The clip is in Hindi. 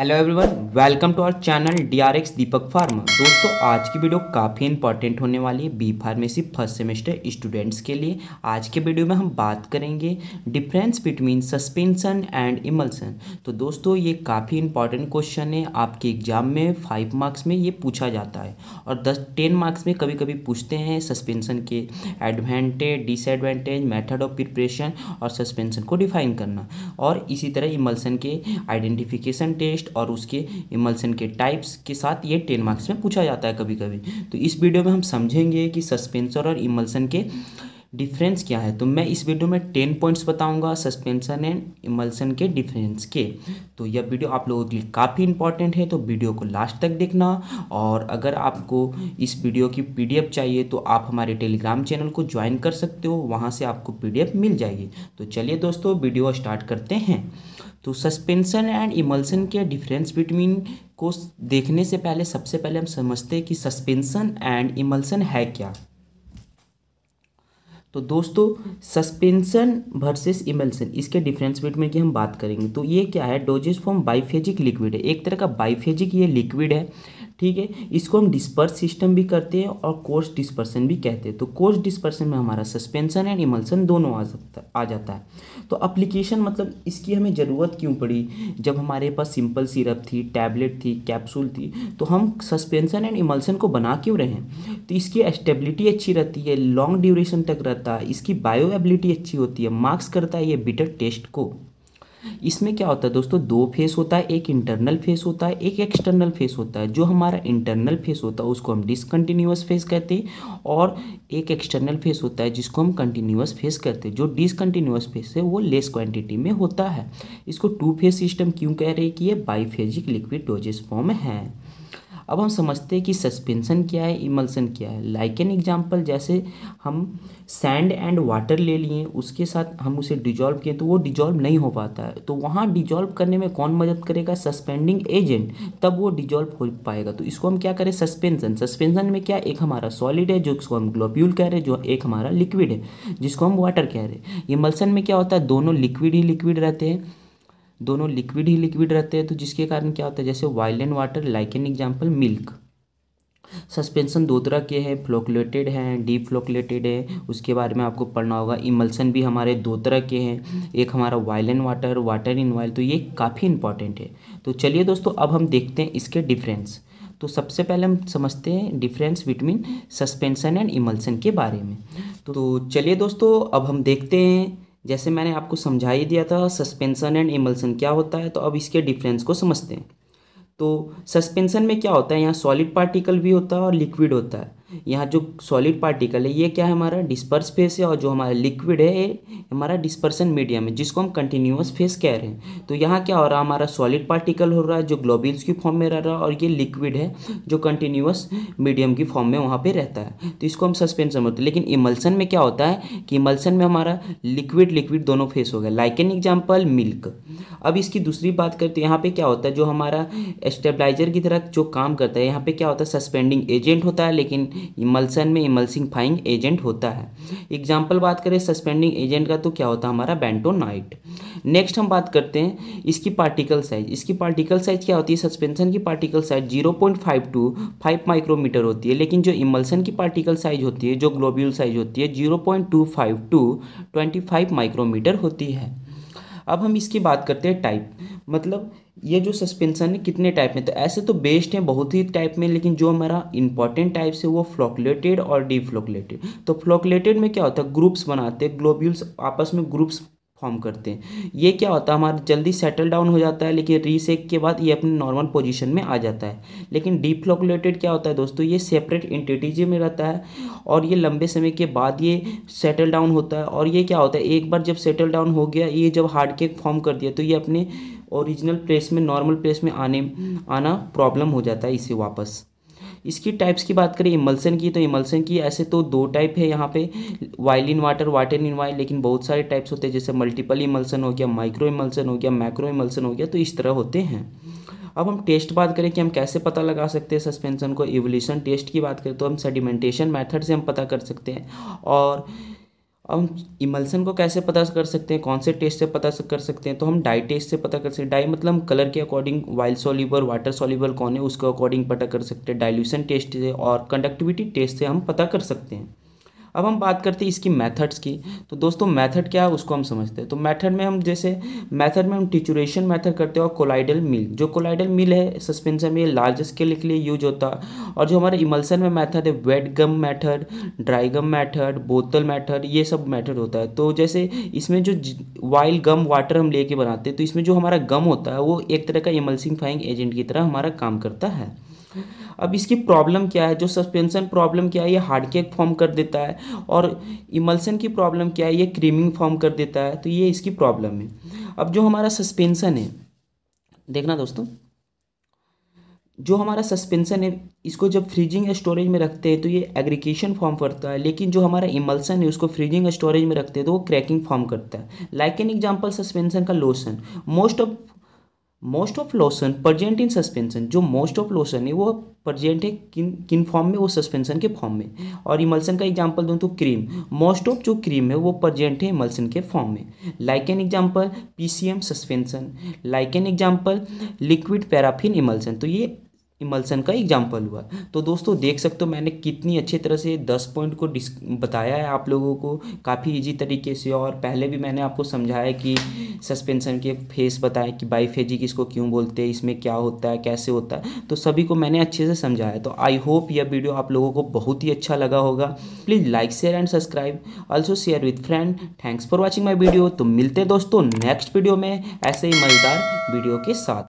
hello everyone welcome to our channel DRX Deepak pharm दोस्तों आज की वीडियो काफ़ी इंपॉर्टेंट होने वाली है B pharmacy first semester students के लिए आज के वीडियो में हम बात करेंगे difference between suspension and emulsion तो दोस्तों ये काफ़ी इंपॉर्टेंट क्वेश्चन है आपके एग्जाम में फाइव मार्क्स में ये पूछा जाता है और दस टेन मार्क्स में कभी कभी पूछते हैं सस्पेंसन के advantage disadvantage method of preparation और सस्पेंसन को डिफाइन करना और इसी तरह इमल्सन के आइडेंटिफिकेशन टेस्ट टेस्ट और उसके इमल्सन के टाइप्स के साथ ये टेन मार्क्स में पूछा जाता है कभी कभी तो इस वीडियो में हम समझेंगे कि सस्पेंसर और इमल्सन के डिफरेंस क्या है तो मैं इस वीडियो में टेन पॉइंट्स बताऊंगा सस्पेंशन एंड इमल्सन के डिफरेंस के तो यह वीडियो आप लोगों के लिए काफ़ी इंपॉर्टेंट है तो वीडियो को लास्ट तक देखना और अगर आपको इस वीडियो की पीडीएफ चाहिए तो आप हमारे टेलीग्राम चैनल को ज्वाइन कर सकते हो वहाँ से आपको पीडीएफ मिल जाएगी तो चलिए दोस्तों वीडियो स्टार्ट करते हैं तो सस्पेंसन एंड इमल्सन के डिफरेंस बिटवीन को देखने से पहले सबसे पहले हम समझते हैं कि सस्पेंसन एंड इमल्सन है क्या तो दोस्तों सस्पेंशन वर्सेस इमल्सन इसके डिफरेंस में की हम बात करेंगे तो ये क्या है डोजेस फॉर्म बाइफेजिक लिक्विड है एक तरह का बाइफेजिक ये लिक्विड है ठीक है इसको हम डिस्पर्स सिस्टम भी करते हैं और कोर्स डिस्पर्सन भी कहते हैं तो कोर्स डिस्पर्सन में हमारा सस्पेंसन एंड इमल्सन दोनों आ सकता आ जाता है तो अप्लीकेशन मतलब इसकी हमें ज़रूरत क्यों पड़ी जब हमारे पास सिंपल सिरप थी टैबलेट थी कैप्सूल थी तो हम सस्पेंसन एंड इमल्सन को बना क्यों रहे हैं तो इसकी स्टेबिलिटी अच्छी रहती है लॉन्ग ड्यूरेशन तक रहता है इसकी बायोएबिलिटी अच्छी होती है मार्क्स करता है ये बिटर टेस्ट को इसमें क्या होता है दोस्तों दो फेस होता है एक इंटरनल फेस होता है एक एक्सटर्नल फेस होता है जो हमारा इंटरनल फेस होता है उसको हम डिसकंटिन्यूस फेस कहते हैं और एक एक्सटर्नल फेस होता है जिसको हम कंटिन्यूस फेस कहते हैं जो डिसकंटिन्यूस फेस है वो लेस क्वांटिटी में होता है इसको टू फेस सिस्टम क्यों कह रहे हैं कि ये बाईफेजिक लिक्विड डोजेस फॉर्म है अब हम समझते हैं कि सस्पेंसन क्या है इमल्सन क्या है लाइक एन एग्जाम्पल जैसे हम सैंड एंड वाटर ले लिए उसके साथ हम उसे डिजॉल्व किए तो वो डिजॉल्व नहीं हो पाता है तो वहाँ डिजॉल्व करने में कौन मदद करेगा सस्पेंडिंग एजेंट तब वो डिजॉल्व हो पाएगा तो इसको हम क्या करें सस्पेंसन सस्पेंसन में क्या एक हमारा सॉलिड है जो इसको हम ग्लोब्यूल कह रहे हैं जो एक हमारा लिक्विड है जिसको हम वाटर कह रहे हैं इमल्सन में क्या होता है दोनों लिक्विड ही लिक्विड रहते हैं दोनों लिक्विड ही लिक्विड रहते हैं तो जिसके कारण क्या होता है जैसे oil and water like an example milk suspension दो तरह के हैं फ्लोकलेटेड हैं डीप फ्लोकलेटेड है उसके बारे में आपको पढ़ना होगा इमल्सन भी हमारे दो तरह के हैं एक हमारा oil and water water in oil तो ये काफ़ी इंपॉर्टेंट है तो चलिए दोस्तों अब हम देखते हैं इसके डिफरेंस तो सबसे पहले हम समझते हैं difference between suspension and emulsion के बारे में तो चलिए दोस्तों अब हम देखते हैं जैसे मैंने आपको समझा ही दिया था सस्पेंसन एंड इमल्सन क्या होता है तो अब इसके डिफरेंस को समझते हैं तो सस्पेंसन में क्या होता है यहाँ सॉलिड पार्टिकल भी होता है और लिक्विड होता है यहाँ जो सॉलिड पार्टिकल है ये क्या है हमारा डिस्पर्स फेस है और जो हमारा लिक्विड है ये हमारा डिस्पर्सन मीडियम है जिसको हम कंटिन्यूस फेस कह रहे हैं तो यहाँ क्या हो रहा है हमारा सॉलिड पार्टिकल हो रहा है जो ग्लोबिल्स की फॉर्म में रह रहा है और ये लिक्विड है जो कंटिन्यूस मीडियम की फॉर्म में वहाँ पर रहता है तो इसको हम सस्पेंड समझते हैं लेकिन इमल्सन में क्या होता है कि इमल्सन में हमारा लिक्विड लिक्विड दोनों फेस हो गया लाइक एन एग्जाम्पल मिल्क अब इसकी दूसरी बात करें तो यहाँ पर क्या होता है जो हमारा स्टेबलाइजर की तरह जो काम करता है यहाँ पर क्या होता है सस्पेंडिंग एजेंट होता है लेकिन इमल्सन में इमल्सिंग एजेंट होता है एग्जाम्पल बात करें सस्पेंडिंग एजेंट का तो क्या होता है हमारा बेंटोनाइट नेक्स्ट हम बात करते हैं इसकी पार्टिकल साइज इसकी पार्टिकल साइज क्या होती है सस्पेंशन की particle size zero point five to five micrometer होती है लेकिन जो इमल्सन की पार्टिकल साइज होती है जो ग्लोब्यूल साइज होती है zero point two five to twenty five micrometer होती है अब हम इसकी बात करते हैं टाइप मतलब ये जो सस्पेंसन है कितने टाइप में तो ऐसे तो बेस्ट हैं बहुत ही टाइप में लेकिन जो हमारा इंपॉर्टेंट टाइप है वो फ्लोकलेटेड और डी फ्लोकुलेटेड तो फ्लोकलेटेड में क्या होता है ग्रुप्स बनाते हैं ग्लोब्यूल्स आपस में ग्रुप्स फॉर्म करते हैं ये क्या होता है हमारा जल्दी सेटल डाउन हो जाता है लेकिन रीसेक के बाद ये अपने नॉर्मल पोजीशन में आ जाता है लेकिन फ्लोकुलेटेड क्या होता है दोस्तों ये सेपरेट इंटिटीज में रहता है और ये लंबे समय के बाद ये सेटल डाउन होता है और ये क्या होता है एक बार जब सेटल डाउन हो गया ये जब हार्ड केक फॉर्म कर दिया तो ये अपने ओरिजिनल प्लेस में नॉर्मल प्लेस में आने आना प्रॉब्लम हो जाता है इसे वापस इसकी टाइप्स की बात करें इमल्सन की तो इमल्सन की ऐसे तो दो टाइप है यहाँ पे oil in water water in oil लेकिन बहुत सारे टाइप्स होते हैं जैसे मल्टीपल इमल्सन हो गया माइक्रो इमल्सन हो गया मैक्रो इमल्सन हो गया तो इस तरह होते हैं अब हम टेस्ट बात करें कि हम कैसे पता लगा सकते हैं सस्पेंशन को एवोल्यूशन टेस्ट की बात करें तो हम सेडिमेंटेशन मेथड से हम पता कर सकते हैं और अब हम इमल्सन को कैसे पता कर सकते हैं कौन से टेस्ट से पता कर सकते हैं तो हम डाई टेस्ट से पता कर सकते हैं डाई मतलब हम कलर के according oil soluble water soluble कौन है उसके अकॉर्डिंग पता कर सकते हैं डाइल्यूशन टेस्ट से और कंडक्टिविटी टेस्ट से हम पता कर सकते हैं अब हम बात करते हैं इसकी मेथड्स की तो दोस्तों मेथड क्या है उसको हम समझते हैं तो मेथड में हम जैसे मेथड में हम टिचुरेशन मेथड करते हैं और कोलाइडल मिल जो कोलाइडल मिल है सस्पेंशन में लार्ज स्केल के लिए यूज होता है और जो हमारे इमल्सन में मैथड है wet gum method dry gum method बोतल मैथड ये सब मैथड होता है तो जैसे इसमें जो वाइल गम वाटर हम लेके बनाते हैं तो इसमें जो हमारा गम होता है वो एक तरह का इमल्सिंग फाइंग एजेंट की तरह हमारा काम करता है अब इसकी प्रॉब्लम क्या है जो सस्पेंशन प्रॉब्लम क्या है ये हार्ड केक फॉर्म कर देता है और इमल्सन की प्रॉब्लम क्या है ये क्रीमिंग फॉर्म कर देता है तो ये इसकी प्रॉब्लम है अब जो हमारा सस्पेंशन है देखना दोस्तों जो हमारा सस्पेंशन है इसको जब फ्रीजिंग स्टोरेज में रखते हैं तो ये एग्रीकेशन फॉर्म करता है लेकिन जो हमारा इमल्सन है उसको फ्रीजिंग स्टोरेज में रखते हैं तो वो क्रैकिंग फॉर्म करता है लाइक एन एग्जांपल सस्पेंशन का lotion most of most of lotion present in suspension जो मोस्ट ऑफ लोसन है वो प्रजेंट है किन किन फॉर्म में वो सस्पेंशन के फॉर्म में और इमल्सन का एग्जांपल दूँ तो क्रीम मोस्ट ऑफ जो क्रीम है वो प्रजेंट है इमल्सन के फॉर्म में like an example PCM suspension like an example liquid paraffin emulsion तो ये इमल्सन का एग्जाम्पल हुआ तो दोस्तों देख सकते हो मैंने कितनी अच्छे तरह से दस पॉइंट को डिस बताया है आप लोगों को काफ़ी इजी तरीके से और पहले भी मैंने आपको समझाया कि सस्पेंसन के फेस बताए कि बाईफेजी किसको क्यों बोलते हैं इसमें क्या होता है कैसे होता है तो सभी को मैंने अच्छे से समझाया तो आई होप यह वीडियो आप लोगों को बहुत ही अच्छा लगा होगा please like share and subscribe also share with friend thanks for watching my video तो मिलते हैं दोस्तों नेक्स्ट वीडियो में ऐसे ही मज़ेदार वीडियो के साथ